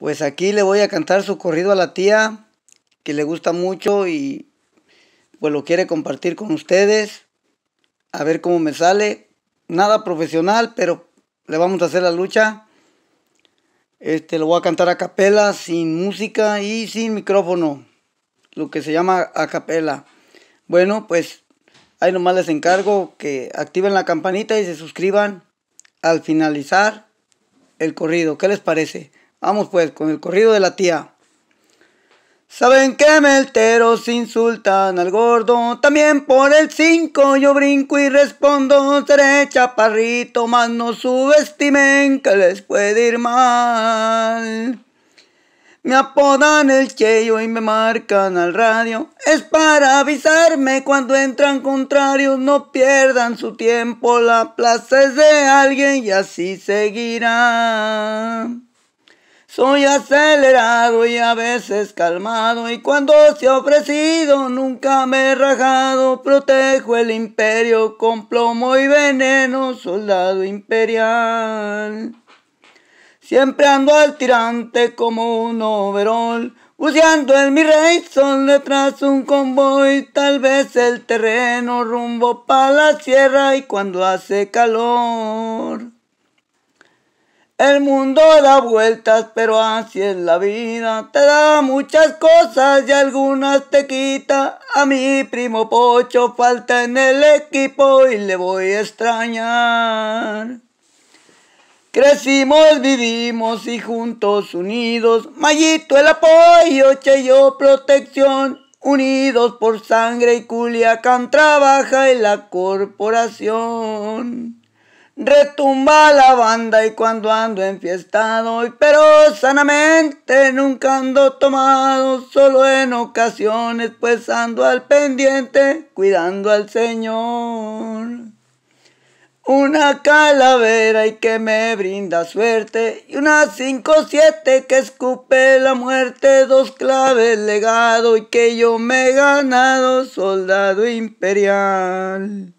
Pues aquí le voy a cantar su corrido a la tía, que le gusta mucho y pues lo quiere compartir con ustedes. A ver cómo me sale. Nada profesional, pero le vamos a hacer la lucha. Este lo voy a cantar a capela, sin música y sin micrófono. Lo que se llama a capela. Bueno, pues ahí nomás les encargo que activen la campanita y se suscriban al finalizar el corrido. ¿Qué les parece? Vamos pues con el corrido de la tía. Saben que melteros insultan al gordo, también por el 5 yo brinco y respondo, seré chaparrito, más no vestimenta que les puede ir mal. Me apodan el Cheyo y me marcan al radio. Es para avisarme cuando entran contrarios. No pierdan su tiempo, la plaza es de alguien y así seguirán soy acelerado y a veces calmado y cuando se ha ofrecido nunca me he rajado. Protejo el imperio con plomo y veneno, soldado imperial. Siempre ando al tirante como un overol. Buceando en mi rey, son detrás un convoy, tal vez el terreno rumbo para la sierra y cuando hace calor. El mundo da vueltas, pero así es la vida. Te da muchas cosas y algunas te quita. A mi primo Pocho falta en el equipo y le voy a extrañar. Crecimos, vivimos y juntos unidos. Mayito el apoyo, Cheyo protección. Unidos por sangre y Culiacán trabaja en la corporación. Retumba la banda y cuando ando enfiestado, pero sanamente nunca ando tomado, solo en ocasiones pues ando al pendiente, cuidando al Señor. Una calavera y que me brinda suerte, y una cinco siete que escupe la muerte, dos claves legado y que yo me he ganado, soldado imperial.